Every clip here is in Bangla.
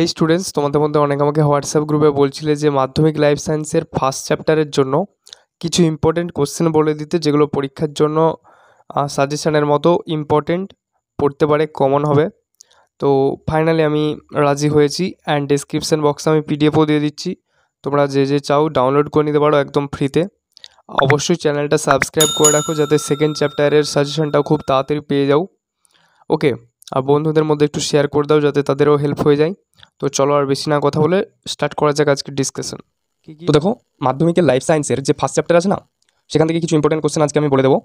এই স্টুডেন্টস তোমাদের মধ্যে অনেক আমাকে হোয়াটসঅ্যাপ গ্রুপে বলছিলে যে মাধ্যমিক লাইফ সায়েন্সের ফার্স্ট চ্যাপ্টারের জন্য কিছু ইম্পর্টেন্ট কোশ্চেন বলে দিতে যেগুলো পরীক্ষার জন্য সাজেশানের মতো ইম্পর্টেন্ট পড়তে পারে কমন হবে তো ফাইনালি আমি রাজি হয়েছি অ্যান্ড ডিসক্রিপশান বক্সে আমি পিডিএফও দিয়ে দিচ্ছি তোমরা যে যে চাও ডাউনলোড করে নিতে পারো একদম ফ্রিতে অবশ্যই চ্যানেলটা সাবস্ক্রাইব করে রাখো যাতে সেকেন্ড চ্যাপ্টারের সাজেশানটাও খুব তাড়াতাড়ি পেয়ে যাও ওকে আর বন্ধুদের মধ্যে একটু শেয়ার করে দাও যাতে তাদেরও হেল্প হয়ে যায় তো চলো আর বেশি না কথা বলে স্টার্ট করা যাক আজকে ডিসকাশন তো দেখো মাধ্যমিকের লাইফ সায়েন্সের যে ফার্স্ট চ্যাপ্টার আছে না সেখান থেকে কিছু ইম্পর্টেন্ট কোশ্চেন আজকে আমি বলে দেবো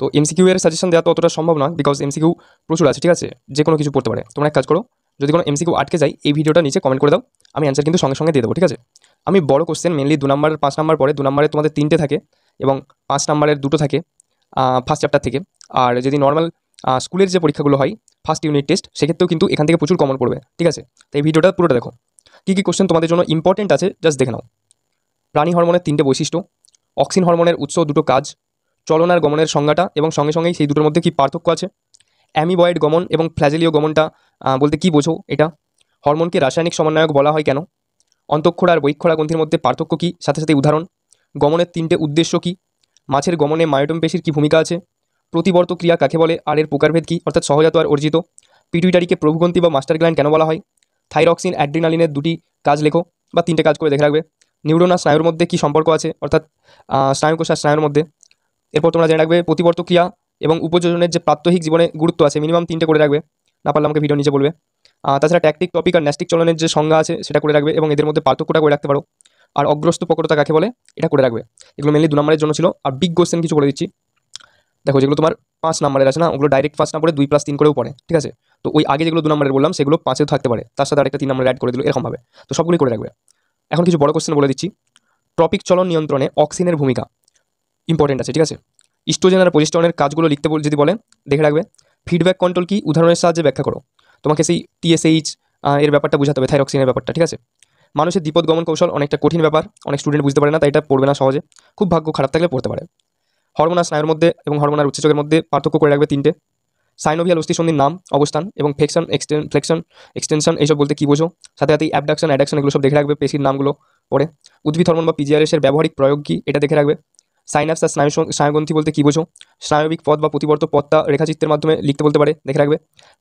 তো এমসিকিউ এর সাজেশন দেওয়া তো অতটা সম্ভব না বিকজ এমসিকিউ প্রচুর আছে ঠিক আছে যে কোনো কিছু পড়তে পারে তোমরা এক কাজ করো যদি কোনো এমসিকিউ আটকে যায় এই ভিডিওটা নিচে কমেন্ট করে দাও আমি অ্যান্সার কিন্তু সঙ্গে সঙ্গে দিয়ে দেবো ঠিক আছে আমি বড় কোশ্চেন মেনলি দু নম্বর পাঁচ নম্বর পরে দু নম্বরে তোমাদের তিনটে থাকে এবং পাঁচ নম্বরের দুটো থাকে ফার্স্ট চ্যাপ্টার থেকে আর যদি নর্মাল স্কুলের যে পরীক্ষাগুলো হয় ফার্স্ট ইউনিট টেস্ট সেক্ষেত্রেও কিন্তু এখান থেকে প্রচুর কমন পড়বে ঠিক আছে তাই এই ভিডিওটা পুরোটা দেখো কী কী কোশ্চেন তোমাদের জন্য ইম্পর্টেন্ট আছে জাস্ট দেখে নাও প্রাণী হরমোনের তিনটে বৈশিষ্ট্য অক্সিন হরমোনের উৎস দুটো কাজ চলন আর গমনের সংজ্ঞাটা এবং সঙ্গে সঙ্গেই সেই দুটোর মধ্যে কী পার্থক্য আছে অ্যামিবয়েড গমন এবং ফ্ল্যাজেলীয় গমনটা বলতে কি বোঝো এটা হরমোনকে রাসায়নিক সমন্বয়ক বলা হয় কেন অন্তঃক্ষরা আর বৈক্ষরা গ্রন্থির মধ্যে পার্থক্য কী সাথে সাথে উদাহরণ গমনের তিনটে উদ্দেশ্য কী মাছের গমনে মায়োটম পেশির কী ভূমিকা আছে প্রতিবর্ত ক্রিয়া কাকে বলে আর এর প্রকারভেদ কী অর্থাৎ সহজাত আর অর্জিত পিটুইটারিকে প্রভুগন্তি বা মাস্টার গ্ল্যান্ড কেন বলা হয় থাইরক্সিন অ্যাড্রিনালিনের দুটি কাজ লেখো বা তিনটে কাজ করে দেখে রাখবে নিউরোন আর স্নায়ুর মধ্যে কী সম্পর্ক আছে অর্থাৎ স্নায়ুকোষ আর স্নায়ুর মধ্যে এরপর তোমরা জেনে রাখবে প্রতিবর্ত ক্রিয়া এবং উপযোজনের যে প্রাত্যহিক জীবনে গুরুত্ব আছে মিনিমাম তিনটে করে রাখবে না পারলে আমাকে ভিডিও নিচে বলবে তাছাড়া ট্যাকটিক টপিক আর ন্যাস্টিক চলনের যে সংজ্ঞা আছে সেটা করে রাখবে এবং এদের মধ্যে পার্থক্যটা করে রাখতে পারো আর অগ্রস্ত প্রকটতা কাকে বলে এটা করে রাখবে এগুলো মেনলি দু নম্বরের জন্য ছিল আর বিগ কোশ্চেন কিছু করে দিচ্ছি দেখো যেগুলো তোমার পাঁচ নাম্বারের আছে না ওগুলো ডাইরেক্ট পাঁচ নাম্বারে পড়ে দুই প্লাস তিন করেও পড়ে ঠিক আছে তো ওই আগে যেগুলো দু নম্বরের বললাম সেগুলো পাঁচেও থাকতে পারে তার সাথে আরেকটা তিন নম্বরের অ্যাড করে দিল এরকমভাবে তো সবগুলি করে রাখবে এখন কিছু বড় কোশ্চেন বলে দিচ্ছি ট্রপিক চলন নিয়ন্ত্রণে অক্সিনের ভূমিকা ইম্পর্টেন্ট আছে ঠিক আছে ইস্ট্রোজেন আর প্রজিস্টনের কাজগুলো লিখতে যদি বলে দেখে রাখবে ফিডব্যাক কন্ট্রোল কি উদাহরণের সাহায্যে ব্যাখ্যা করো তোমাকে সেই টিএসএইচ এর ব্যাপারটা বোঝাতে হবে থাইরক্সিনের ব্যাপারটা ঠিক আছে মানুষের বিপদ গমন কৌশল অনেকটা কঠিন ব্যাপার অনেক স্টুডেন্ট বুঝতে পারে না তাই এটা পড়বে না সহজে খুব ভাগ্য খারাপ থাকলে পড়তে পারে হরমোন স্নায়ুর মধ্যে এবং হরমোন উচ্চ মধ্যে পার্থক্য করে রাখবে তিনটে সাইনোভিয়াল অস্থিসন্ধির নাম অবস্থান এবং ফ্লেকশন এক্সটেন ফ্লেকশন এক্সটেনশন এইসব বলতে কী বোঝো সাথে সাথে অ্যাডাকশন অ্যাডাকশন এগুলো সব দেখে রাখবে পেশির নামগুলো পরে উদ্ভিদ হরমোন বা পিজিআরএসের ব্যবহারিক প্রয়োগ কী এটা দেখে রাখবে সাইনাস আর স্নায়ু স্নায়ুগ্রন্থি বলতে কী বোঝো স্নায়বিক পথ বা প্রতিবর্ত পথটা রেখাচিত্রের মাধ্যমে লিখতে বলতে পারে দেখে রাখবে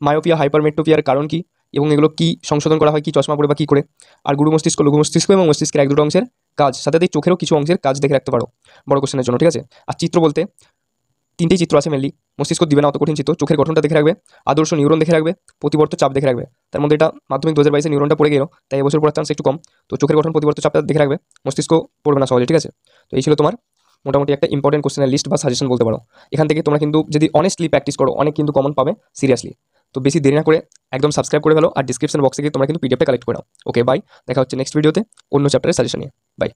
মায়োপিয়া হাইপারমেট্রোপিয়ার কারণ কী এবং এগুলো কী সংশোধন করা হয় কী চশমা পরে বা কী করে আর গুরু মস্তিষ্ক লঘু মস্তিষ্ক এবং মস্তিষ্কের এক দুটো অংশের কাজ সাথে সাথে চোখেরও কিছু অংশের কাজ দেখে রাখতে পারো বড় কোশ্চেনের জন্য ঠিক আছে আর চিত্র বলতে তিনটেই চিত্র আছে মেনলি মস্তিষ্ক দিবে না অত কঠিন চিত্র চোখের গঠনটা দেখে রাখবে আদর্শ নিউরন দেখে রাখবে প্রতিবর্ত চাপ দেখে রাখবে তার মধ্যে এটা মাধ্যমিক দু হাজার নিউরনটা পড়ে গেল তাই এবছর পড়ার চান্স একটু কম তো চোখের গঠন প্রতিবর্ত চাপটা দেখে রাখবে মস্তিষ্ক পড়বে না সহজে ঠিক আছে তো এই ছিল তোমার মোটামুটি একটা ইম্পর্টেন্ট কোশ্চেনের লিস্ট বা সাজেশন বলতে পারো এখান থেকে তোমরা কিন্তু যদি অনেস্টলি প্র্যাকটিস করো অনেক কিন্তু কমন পাবে সিরিয়াসলি তো বেশি দেরি না করে একদম সাবস্ক্রাইব করে ফেলো আর ডিসক্রিপশন বক্সে গিয়ে তোমরা কিন্তু পিডিএফটা কালেক্ট করে নাও ওকে বাই দেখা হচ্ছে নেক্সট ভিডিওতে অন্য চ্যাপ্টারের সাজেশন নিয়ে বাই